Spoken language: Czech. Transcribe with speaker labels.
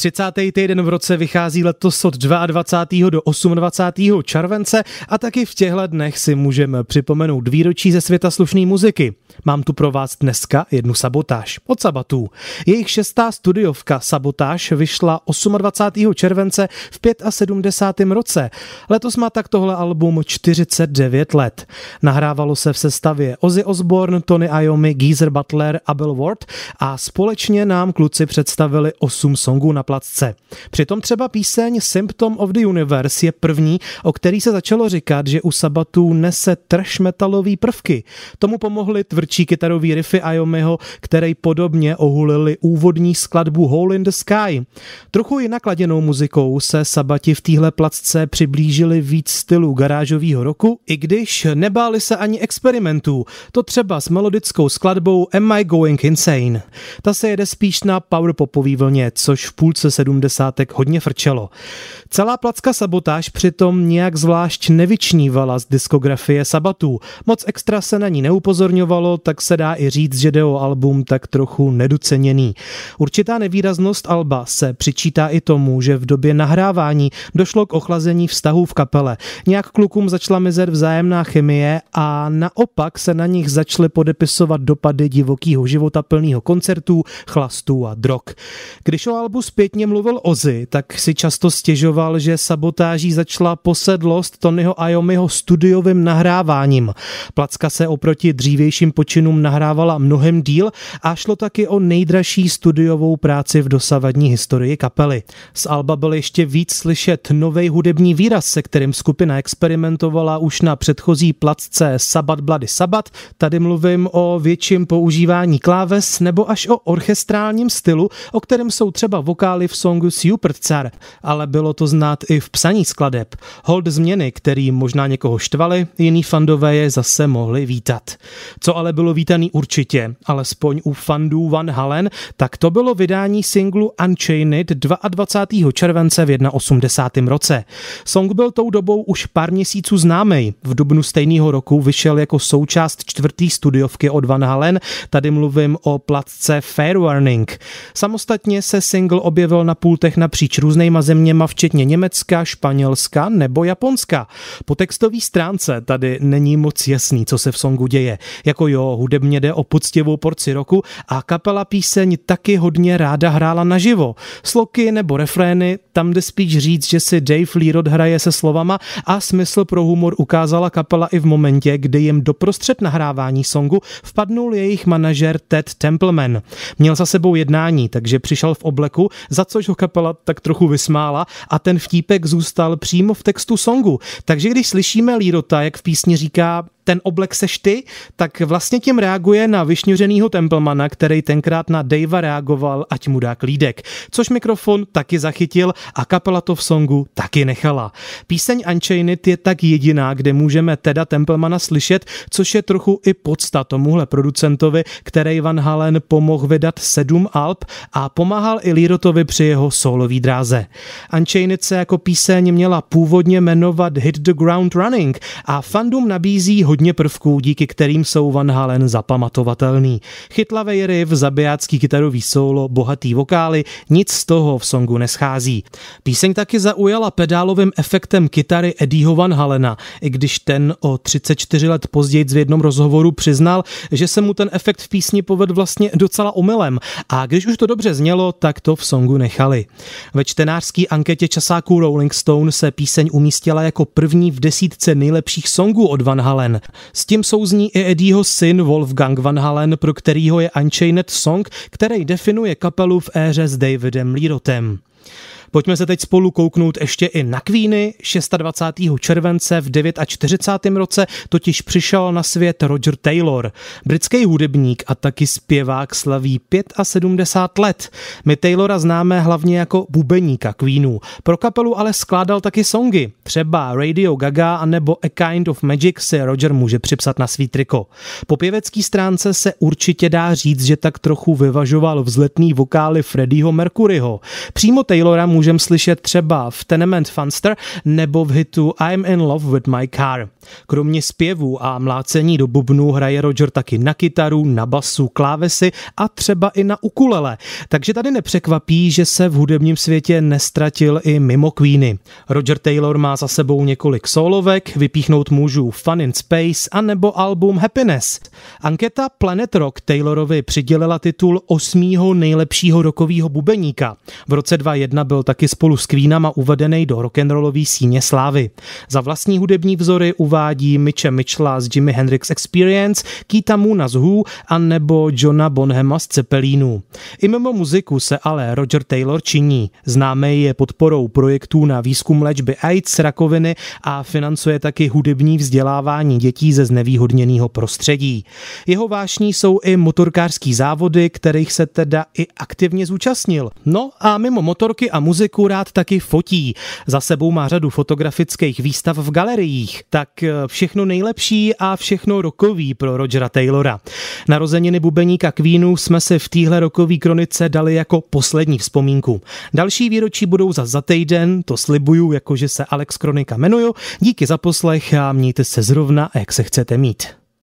Speaker 1: 30. týden v roce vychází letos od 22. do 28. července a taky v těchto dnech si můžeme připomenout výročí ze světa slušné muziky. Mám tu pro vás dneska jednu sabotáž od Sabatů. Jejich šestá studiovka Sabotáž vyšla 28. července v 75. roce. Letos má tak tohle album 49 let. Nahrávalo se v sestavě Ozzy Osbourne, Tony Iommi, Geezer Butler Abel Ward a společně nám kluci představili 8 songů na placce. Přitom třeba píseň Symptom of the Universe je první, o který se začalo říkat, že u Sabatů nese trash metalový prvky. Tomu pomohly tvrdší kytarový riffy Ayomiho, který podobně ohulili úvodní skladbu Hole in the Sky. Trochu jinak laděnou muzikou se Sabati v téhle placce přiblížili víc stylu garážového roku, i když nebáli se ani experimentů. To třeba s melodickou skladbou Am I Going Insane? Ta se jede spíš na powerpopový vlně, což v půl půlce sedmdesátek hodně frčelo. Celá placka sabotáž přitom nějak zvlášť nevyčnívala z diskografie sabatů. Moc extra se na ní neupozorňovalo, tak se dá i říct, že jde o album tak trochu neduceněný. Určitá nevýraznost Alba se přičítá i tomu, že v době nahrávání došlo k ochlazení vztahů v kapele. Nějak klukům začala mizer vzájemná chemie a naopak se na nich začaly podepisovat dopady divokého života plného koncertů, chlastů a drog. Když o Albu zpět zpětně mluvil Ozzy, tak si často stěžoval, že sabotáží začala posedlost Tonyho Iommiho studiovým nahráváním. Placka se oproti dřívějším počinům nahrávala mnohem díl a šlo taky o nejdražší studiovou práci v dosavadní historii kapely. Z Alba byl ještě víc slyšet nový hudební výraz, se kterým skupina experimentovala už na předchozí placce Sabat blady Sabat. Tady mluvím o větším používání kláves nebo až o orchestrálním stylu, o kterém jsou třeba vokály hráli v songu Supercar, ale bylo to znát i v psaní skladeb. Hold změny, který možná někoho štvali, jiný fandové je zase mohli vítat. Co ale bylo vítaný určitě, alespoň u fandů Van Halen, tak to bylo vydání singlu Unchained 22. července v 81. roce. Song byl tou dobou už pár měsíců známý. V dubnu stejného roku vyšel jako součást čtvrtý studiovky od Van Halen, tady mluvím o platce Fair Warning. Samostatně se single objevil objevil na pultech napříč různýma zeměma, včetně Německa, Španělska nebo Japonska. Po textové stránce tady není moc jasný, co se v songu děje. Jako jo, hudebně jde o poctivou porci roku a kapela píseň taky hodně ráda hrála naživo. Sloky nebo refrény, tam jde spíš říct, že si Dave Lee hraje se slovama a smysl pro humor ukázala kapela i v momentě, kdy jim doprostřed nahrávání songu vpadnul jejich manažer Ted Templeman. Měl za sebou jednání, takže přišel v obleku, za což ho kapela tak trochu vysmála a ten vtípek zůstal přímo v textu songu. Takže když slyšíme Lírota, jak v písni říká ten oblek seš ty, tak vlastně tím reaguje na vyšňuřenýho Templemana, který tenkrát na Davea reagoval, ať mu dá klídek. Což mikrofon taky zachytil a kapela to v songu taky nechala. Píseň Unchained je tak jediná, kde můžeme teda Templemana slyšet, což je trochu i podsta tomuhle producentovi, který Van Halen pomohl vydat sedm alb a pomáhal i Lirotovi při jeho solový dráze. Unchained se jako píseň měla původně jmenovat Hit the Ground Running a fandom nabízí hodně hodně prvků, díky kterým jsou Van Halen zapamatovatelný. Chytlavý riff, zabijácký kytarový solo, bohatý vokály, nic z toho v songu neschází. Píseň taky zaujala pedálovým efektem kytary Eddieho Van Halena, i když ten o 34 let později v jednom rozhovoru přiznal, že se mu ten efekt v písni povedl vlastně docela omylem a když už to dobře znělo, tak to v songu nechali. Ve čtenářské anketě časáků Rolling Stone se píseň umístila jako první v desítce nejlepších songů od Van Halen. S tím souzní i Eddieho syn Wolfgang Van Halen, pro kterýho je Unchained Song, který definuje kapelu v éře s Davidem lirotem. Pojďme se teď spolu kouknout ještě i na Queeny. 26. července v 49. roce totiž přišel na svět Roger Taylor. Britský hudebník a taky zpěvák slaví 75 let. My Taylora známe hlavně jako bubeníka Queenů. Pro kapelu ale skládal taky songy. Třeba Radio Gaga a nebo A Kind of Magic si Roger může připsat na svý triko. Po pěvecký stránce se určitě dá říct, že tak trochu vyvažoval vzletný vokály Freddieho Mercuryho. Přímo Taylora může můžeme slyšet třeba v Tenement Funster nebo v hitu I'm in love with my car. Kromě zpěvů a mlácení do bubnů hraje Roger taky na kytaru, na basu, klávesy a třeba i na ukulele. Takže tady nepřekvapí, že se v hudebním světě nestratil i mimo Queeny. Roger Taylor má za sebou několik solovek, vypíchnout můžu Fun in Space a nebo album Happiness. Anketa Planet Rock Taylorovi přidělila titul osmýho nejlepšího rokového bubeníka. V roce 2001 byl taky spolu s Queenama uvedený do rock'n'rollový síně slávy. Za vlastní hudební vzory uvádí Mitche Mitchella z Jimi Hendrix Experience, Keita Moona z Who a nebo Johna Bonhama z Cepelínu. I mimo muziku se ale Roger Taylor činí. Známý je podporou projektů na výzkum léčby AIDS, rakoviny a financuje taky hudební vzdělávání dětí ze znevýhodněného prostředí. Jeho vášní jsou i motorkářský závody, kterých se teda i aktivně zúčastnil. No a mimo motorky a muziku muziku rád taky fotí. Za sebou má řadu fotografických výstav v galeriích. Tak eh, všechno nejlepší a všechno rokový pro Rogera Taylora. Narozeniny bubeníka Queenu jsme se v téhle rokový kronice dali jako poslední vzpomínku. Další výročí budou za za týden, to slibuju, jakože se Alex Kronika jmenuju. Díky za poslech a mějte se zrovna, jak se chcete mít.